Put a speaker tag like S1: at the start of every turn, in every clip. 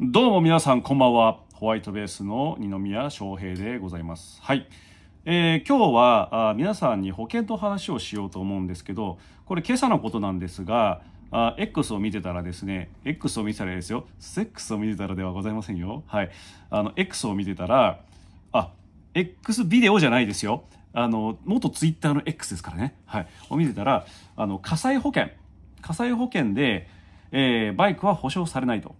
S1: どうも皆さんこんばんは。ホワイトベースの二宮翔平でございます。はい。えー、今日はあ皆さんに保険と話をしようと思うんですけど、これ今朝のことなんですが、あ X を見てたらですね、X を見てたらですよ、セックスを見てたらではございませんよ。はい。あの、X を見てたら、あ、X ビデオじゃないですよ。あの、元ツイッターの X ですからね。はい。を見てたら、あの、火災保険。火災保険で、えー、バイクは保証されないと。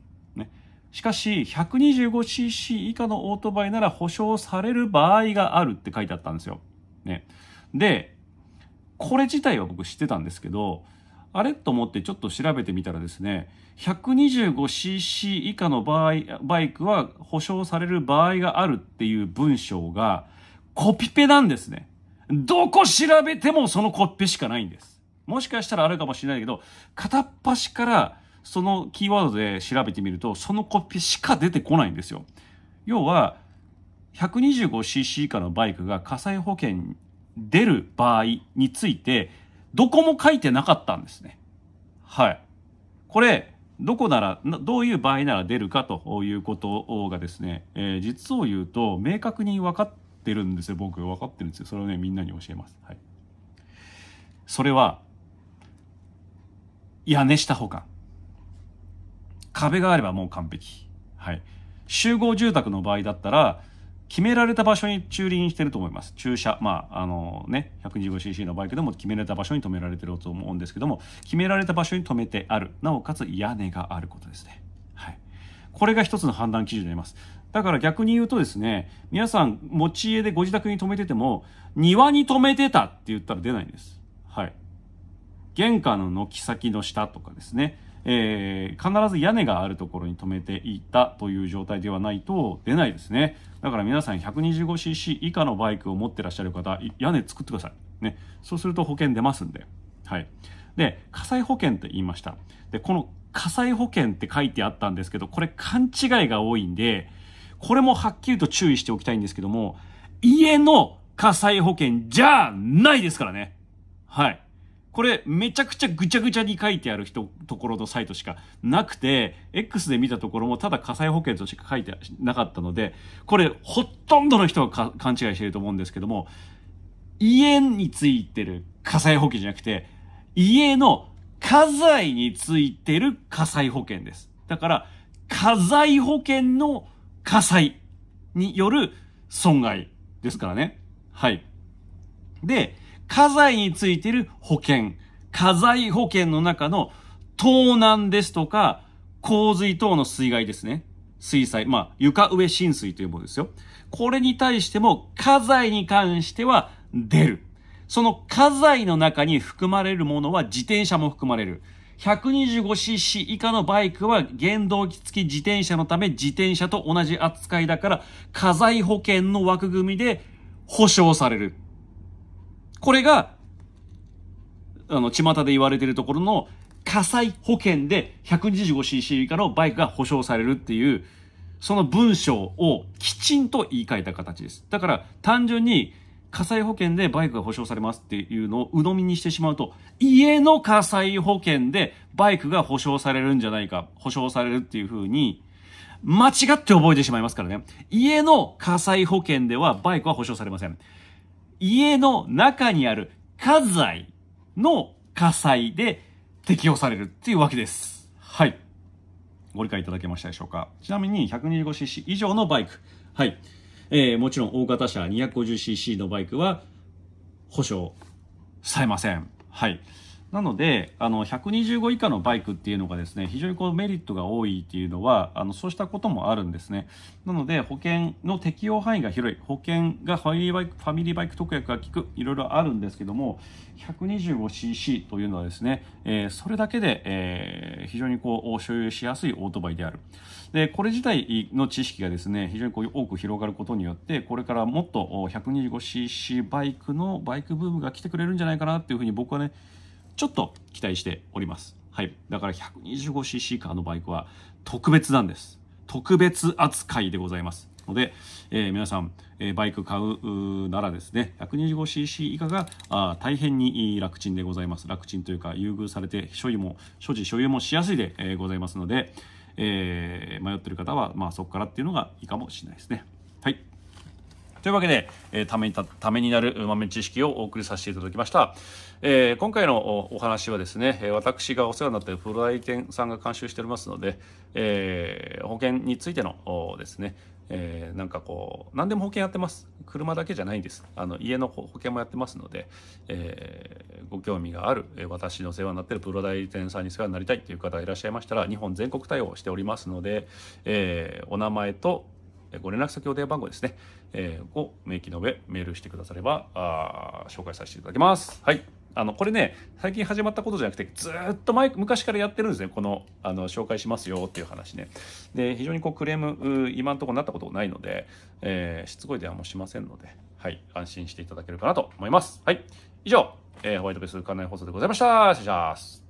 S1: しかし 125cc 以下のオートバイなら保証される場合があるって書いてあったんですよ。ね、でこれ自体は僕知ってたんですけどあれと思ってちょっと調べてみたらですね 125cc 以下の場合バイクは保証される場合があるっていう文章がコピペなんですね。どこ調べてもそのコピペしかないんです。もしかしたらあるかもしれないけど片っ端からそのキーワードで調べてみると、そのコピーしか出てこないんですよ。要は、125cc 以下のバイクが火災保険出る場合について、どこも書いてなかったんですね。はい。これ、どこなら、どういう場合なら出るかということがですね、えー、実を言うと、明確に分かってるんですよ。僕、分かってるんですよ。それをね、みんなに教えます。はい。それは、屋根下保管。壁があればもう完璧。はい。集合住宅の場合だったら、決められた場所に駐輪してると思います。駐車。まあ、あのね、125cc のバイクでも決められた場所に止められてると思うんですけども、決められた場所に止めてある。なおかつ屋根があることですね。はい。これが一つの判断基準になります。だから逆に言うとですね、皆さん持ち家でご自宅に止めてても、庭に止めてたって言ったら出ないんです。はい。玄関の軒先の下とかですね。えー、必ず屋根があるところに止めていったという状態ではないと出ないですねだから皆さん 125cc 以下のバイクを持ってらっしゃる方屋根作ってくださいねそうすると保険出ますんではいで火災保険って言いましたでこの火災保険って書いてあったんですけどこれ勘違いが多いんでこれもはっきりと注意しておきたいんですけども家の火災保険じゃないですからねはいこれめちゃくちゃぐちゃぐちゃに書いてある人ところのサイトしかなくて X で見たところもただ火災保険としか書いてなかったのでこれほとんどの人が勘違いしてると思うんですけども家についてる火災保険じゃなくて家の家財についてる火災保険です。だから火災保険の火災による損害ですからね。はい。で、家財についてる保険、家財保険の中の盗難ですとか、洪水等の水害ですね。水災。まあ、床上浸水というものですよ。これに対しても、家財に関しては出る。その家財の中に含まれるものは自転車も含まれる。125cc 以下のバイクは原動機付き自転車のため自転車と同じ扱いだから、家財保険の枠組みで保証される。これが、あの、巷で言われてるところの火災保険で 125cc 以下のバイクが保証されるっていう、その文章をきちんと言い換えた形です。だから単純に火災保険でバイクが保証されますっていうのを鵜呑みにしてしまうと、家の火災保険でバイクが保証されるんじゃないか、保証されるっていう風に、間違って覚えてしまいますからね。家の火災保険ではバイクは保証されません。家の中にある家財の火災で適用されるっていうわけです。はい。ご理解いただけましたでしょうかちなみに 125cc 以上のバイク。はい。えー、もちろん大型車 250cc のバイクは保証されません。はい。なのであの125以下のバイクっていうのがですね非常にこうメリットが多いっていうのはあのそうしたこともあるんですねなので保険の適用範囲が広い保険がファミリーバイクファミリーバイク特約が効くいろいろあるんですけども 125cc というのはですね、えー、それだけで、えー、非常にこう所有しやすいオートバイであるでこれ自体の知識がですね非常にこう多く広がることによってこれからもっと 125cc バイクのバイクブームが来てくれるんじゃないかなっていうふうに僕はねちょっと期待しております。はい。だから 125cc 以下のバイクは特別なんです。特別扱いでございます。ので、えー、皆さん、えー、バイク買うならですね 125cc 以下があ大変に楽ちんでございます楽ちんというか優遇されて所有も所持所有もしやすいで、えー、ございますので、え迷ってる方は、まあ、そこからっていうのがいいかもしれないですね。というわけで、えー、ためにたためになる豆知識をお送りさせていただきました、えー、今回のお話はですね私がお世話になってるプロ代理店さんが監修しておりますので、えー、保険についてのですねえー、なんかこう何でも保険やってます車だけじゃないんですあの家の保険もやってますので、えー、ご興味がある私の世話になってるプロ代理店さんに世話になりたいという方がいらっしゃいましたら日本全国対応しておりますので、えー、お名前とご連絡先、お電話番号ですね、えー、を明記の上、メールしてくださればあ、紹介させていただきます。はい。あの、これね、最近始まったことじゃなくて、ずっと前、昔からやってるんですね。この、あの、紹介しますよっていう話ね。で、非常にこう、クレーム、今のところなったことないので、えー、しつこい電話もしませんので、はい、安心していただけるかなと思います。はい。以上、えー、ホワイトベース館内放送でございました。失礼します。